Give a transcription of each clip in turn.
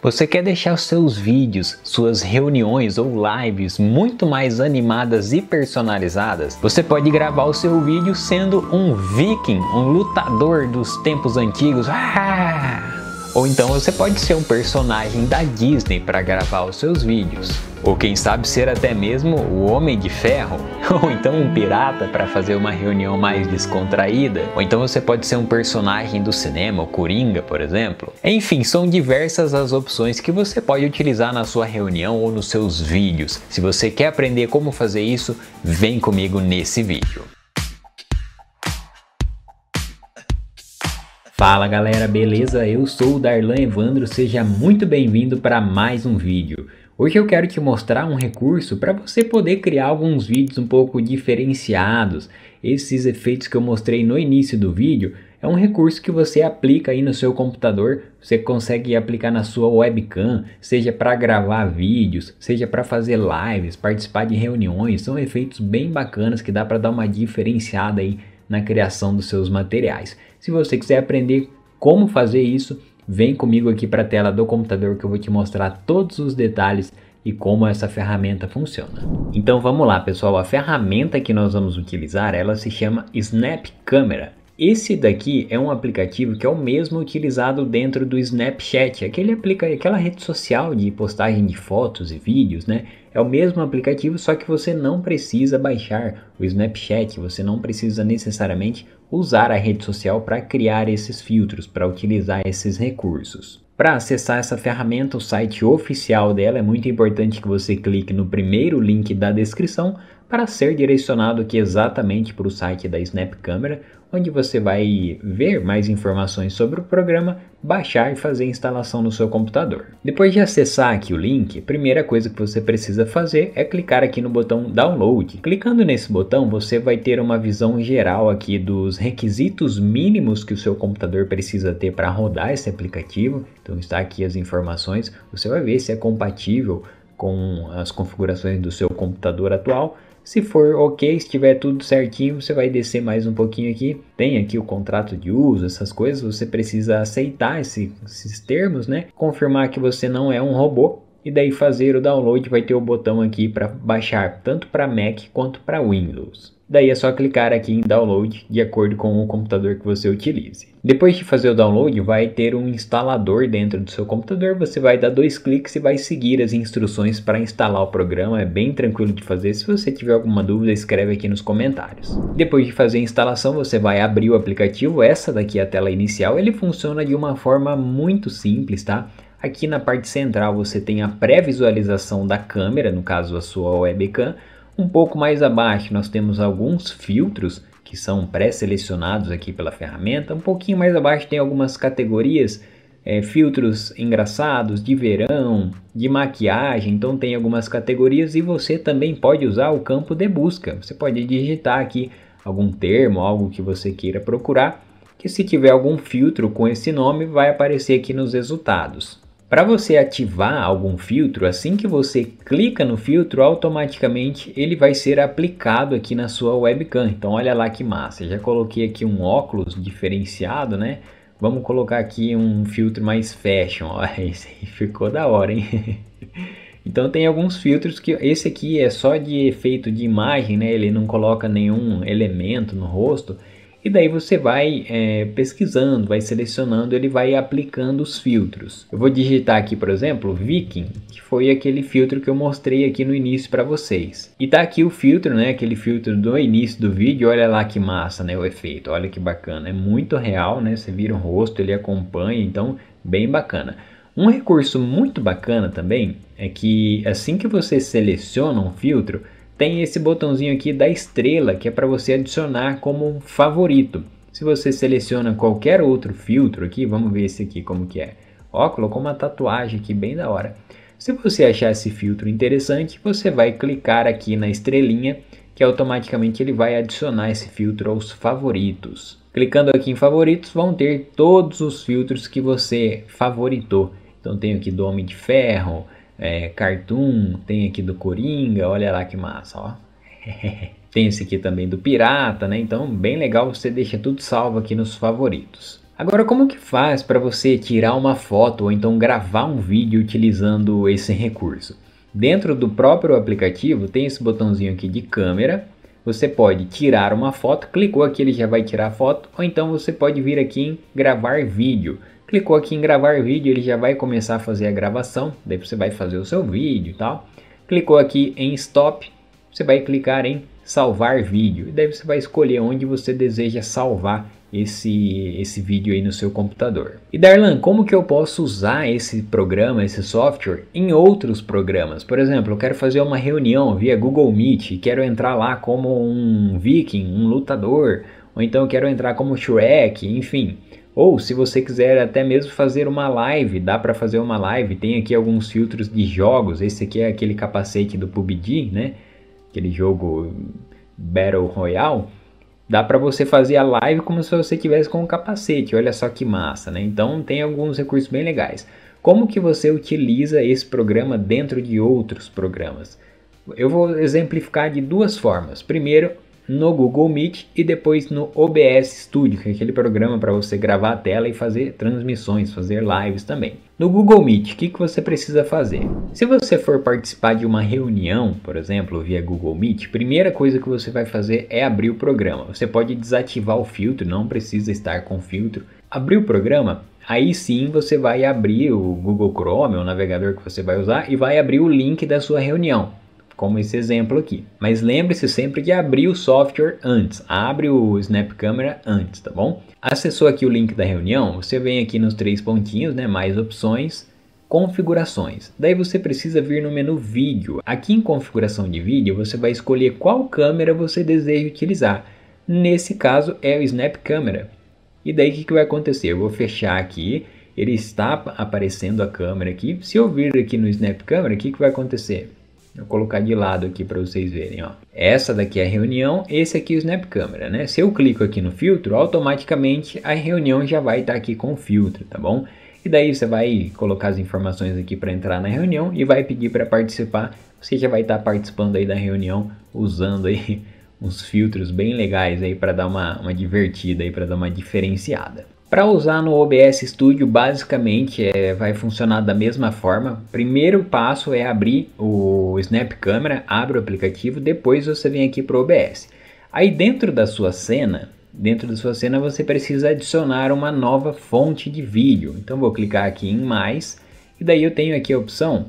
Você quer deixar os seus vídeos, suas reuniões ou lives muito mais animadas e personalizadas? Você pode gravar o seu vídeo sendo um viking, um lutador dos tempos antigos. Ah! Ou então você pode ser um personagem da Disney para gravar os seus vídeos. Ou quem sabe ser até mesmo o Homem de Ferro. Ou então um pirata para fazer uma reunião mais descontraída. Ou então você pode ser um personagem do cinema, o Coringa, por exemplo. Enfim, são diversas as opções que você pode utilizar na sua reunião ou nos seus vídeos. Se você quer aprender como fazer isso, vem comigo nesse vídeo. Fala galera, beleza? Eu sou o Darlan Evandro, seja muito bem-vindo para mais um vídeo. Hoje eu quero te mostrar um recurso para você poder criar alguns vídeos um pouco diferenciados. Esses efeitos que eu mostrei no início do vídeo é um recurso que você aplica aí no seu computador, você consegue aplicar na sua webcam, seja para gravar vídeos, seja para fazer lives, participar de reuniões, são efeitos bem bacanas que dá para dar uma diferenciada aí na criação dos seus materiais. Se você quiser aprender como fazer isso, vem comigo aqui para a tela do computador que eu vou te mostrar todos os detalhes e como essa ferramenta funciona. Então vamos lá pessoal, a ferramenta que nós vamos utilizar ela se chama Snap Camera esse daqui é um aplicativo que é o mesmo utilizado dentro do Snapchat, aquele aplica aquela rede social de postagem de fotos e vídeos, né? É o mesmo aplicativo, só que você não precisa baixar o Snapchat, você não precisa necessariamente usar a rede social para criar esses filtros, para utilizar esses recursos. Para acessar essa ferramenta, o site oficial dela, é muito importante que você clique no primeiro link da descrição para ser direcionado aqui exatamente para o site da Snap Camera, onde você vai ver mais informações sobre o programa, baixar e fazer a instalação no seu computador. Depois de acessar aqui o link, a primeira coisa que você precisa fazer é clicar aqui no botão Download. Clicando nesse botão, você vai ter uma visão geral aqui dos requisitos mínimos que o seu computador precisa ter para rodar esse aplicativo. Então está aqui as informações, você vai ver se é compatível com as configurações do seu computador atual se for ok, se tiver tudo certinho, você vai descer mais um pouquinho aqui. Tem aqui o contrato de uso, essas coisas, você precisa aceitar esse, esses termos, né? Confirmar que você não é um robô e daí fazer o download, vai ter o botão aqui para baixar tanto para Mac quanto para Windows. Daí é só clicar aqui em download de acordo com o computador que você utilize. Depois de fazer o download, vai ter um instalador dentro do seu computador. Você vai dar dois cliques e vai seguir as instruções para instalar o programa. É bem tranquilo de fazer. Se você tiver alguma dúvida, escreve aqui nos comentários. Depois de fazer a instalação, você vai abrir o aplicativo. Essa daqui é a tela inicial. Ele funciona de uma forma muito simples, tá? Aqui na parte central você tem a pré-visualização da câmera, no caso a sua webcam um pouco mais abaixo nós temos alguns filtros que são pré-selecionados aqui pela ferramenta. Um pouquinho mais abaixo tem algumas categorias, é, filtros engraçados, de verão, de maquiagem. Então tem algumas categorias e você também pode usar o campo de busca. Você pode digitar aqui algum termo, algo que você queira procurar, que se tiver algum filtro com esse nome vai aparecer aqui nos resultados. Para você ativar algum filtro, assim que você clica no filtro, automaticamente ele vai ser aplicado aqui na sua webcam. Então olha lá que massa, já coloquei aqui um óculos diferenciado, né? Vamos colocar aqui um filtro mais fashion, ó, esse aí ficou da hora, hein? Então tem alguns filtros que esse aqui é só de efeito de imagem, né? Ele não coloca nenhum elemento no rosto. E daí você vai é, pesquisando, vai selecionando, ele vai aplicando os filtros. Eu vou digitar aqui, por exemplo, Viking, que foi aquele filtro que eu mostrei aqui no início para vocês. E tá aqui o filtro, né? Aquele filtro do início do vídeo. Olha lá que massa, né? O efeito, olha que bacana. É muito real, né? Você vira o rosto, ele acompanha, então bem bacana. Um recurso muito bacana também é que assim que você seleciona um filtro, tem esse botãozinho aqui da estrela que é para você adicionar como favorito. Se você seleciona qualquer outro filtro aqui, vamos ver esse aqui como que é. Ó, colocou uma tatuagem aqui bem da hora. Se você achar esse filtro interessante, você vai clicar aqui na estrelinha que automaticamente ele vai adicionar esse filtro aos favoritos. Clicando aqui em favoritos vão ter todos os filtros que você favoritou. Então tem aqui do Homem de Ferro, é, cartoon, tem aqui do Coringa, olha lá que massa, ó. tem esse aqui também do Pirata, né? Então, bem legal, você deixa tudo salvo aqui nos favoritos. Agora, como que faz para você tirar uma foto ou então gravar um vídeo utilizando esse recurso? Dentro do próprio aplicativo tem esse botãozinho aqui de câmera. Você pode tirar uma foto, clicou aqui ele já vai tirar a foto, ou então você pode vir aqui em gravar vídeo. Clicou aqui em gravar vídeo, ele já vai começar a fazer a gravação, daí você vai fazer o seu vídeo e tal. Clicou aqui em stop, você vai clicar em salvar vídeo. E daí você vai escolher onde você deseja salvar esse, esse vídeo aí no seu computador. E Darlan, como que eu posso usar esse programa, esse software em outros programas? Por exemplo, eu quero fazer uma reunião via Google Meet e quero entrar lá como um viking, um lutador, ou então eu quero entrar como Shrek, enfim. Ou se você quiser até mesmo fazer uma live, dá para fazer uma live. Tem aqui alguns filtros de jogos. Esse aqui é aquele capacete do PUBG, né? Aquele jogo Battle Royale. Dá para você fazer a live como se você tivesse com um capacete. Olha só que massa, né? Então tem alguns recursos bem legais. Como que você utiliza esse programa dentro de outros programas? Eu vou exemplificar de duas formas. Primeiro, no Google Meet e depois no OBS Studio, que é aquele programa para você gravar a tela e fazer transmissões, fazer lives também. No Google Meet, o que, que você precisa fazer? Se você for participar de uma reunião, por exemplo, via Google Meet, a primeira coisa que você vai fazer é abrir o programa. Você pode desativar o filtro, não precisa estar com filtro. Abrir o programa, aí sim você vai abrir o Google Chrome, o navegador que você vai usar, e vai abrir o link da sua reunião como esse exemplo aqui. Mas lembre-se sempre de abrir o software antes, abre o Snap Camera antes, tá bom? Acessou aqui o link da reunião, você vem aqui nos três pontinhos, né, mais opções, configurações. Daí você precisa vir no menu vídeo. Aqui em configuração de vídeo, você vai escolher qual câmera você deseja utilizar. Nesse caso é o Snap Camera. E daí o que, que, vai acontecer? Eu vou fechar aqui, ele está aparecendo a câmera aqui. Se eu vir aqui no Snap Camera, o que, que vai acontecer? Vou colocar de lado aqui para vocês verem, ó. Essa daqui é a reunião, esse aqui é o Snap Camera, né? Se eu clico aqui no filtro, automaticamente a reunião já vai estar tá aqui com o filtro, tá bom? E daí você vai colocar as informações aqui para entrar na reunião e vai pedir para participar. Você já vai estar tá participando aí da reunião usando aí uns filtros bem legais aí para dar uma, uma divertida aí, para dar uma diferenciada. Para usar no OBS Studio, basicamente é, vai funcionar da mesma forma. Primeiro passo é abrir o o Snap Camera, abre o aplicativo, depois você vem aqui para o OBS. Aí dentro da sua cena, dentro da sua cena você precisa adicionar uma nova fonte de vídeo. Então vou clicar aqui em mais e daí eu tenho aqui a opção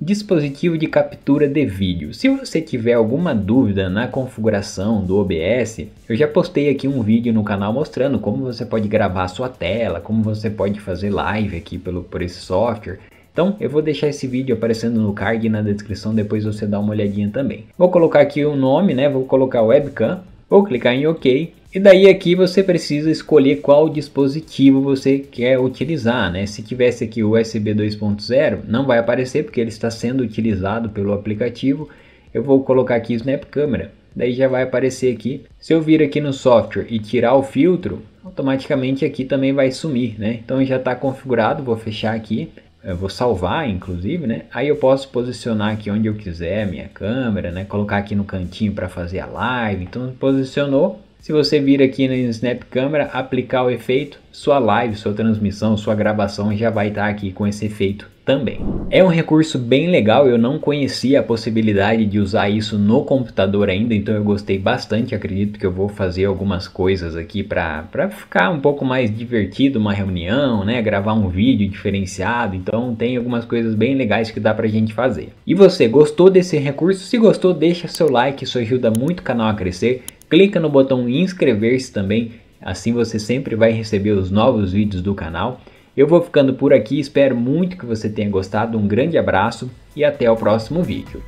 dispositivo de captura de vídeo. Se você tiver alguma dúvida na configuração do OBS, eu já postei aqui um vídeo no canal mostrando como você pode gravar sua tela, como você pode fazer live aqui pelo, por esse software. Então eu vou deixar esse vídeo aparecendo no card e na descrição, depois você dá uma olhadinha também. Vou colocar aqui o nome, né? Vou colocar webcam, vou clicar em OK. E daí aqui você precisa escolher qual dispositivo você quer utilizar, né? Se tivesse aqui o USB 2.0, não vai aparecer porque ele está sendo utilizado pelo aplicativo. Eu vou colocar aqui Snap Camera daí já vai aparecer aqui. Se eu vir aqui no software e tirar o filtro, automaticamente aqui também vai sumir, né? Então já está configurado, vou fechar aqui eu vou salvar, inclusive, né? Aí eu posso posicionar aqui onde eu quiser a minha câmera, né? Colocar aqui no cantinho para fazer a live. Então posicionou, se você vir aqui no Snap Camera, aplicar o efeito, sua live, sua transmissão, sua gravação já vai estar tá aqui com esse efeito também. É um recurso bem legal, eu não conhecia a possibilidade de usar isso no computador ainda, então eu gostei bastante, acredito que eu vou fazer algumas coisas aqui para ficar um pouco mais divertido uma reunião, né, gravar um vídeo diferenciado, então tem algumas coisas bem legais que dá a gente fazer. E você, gostou desse recurso? Se gostou, deixa seu like, isso ajuda muito o canal a crescer clica no botão inscrever-se também, assim você sempre vai receber os novos vídeos do canal. Eu vou ficando por aqui, espero muito que você tenha gostado, um grande abraço e até o próximo vídeo.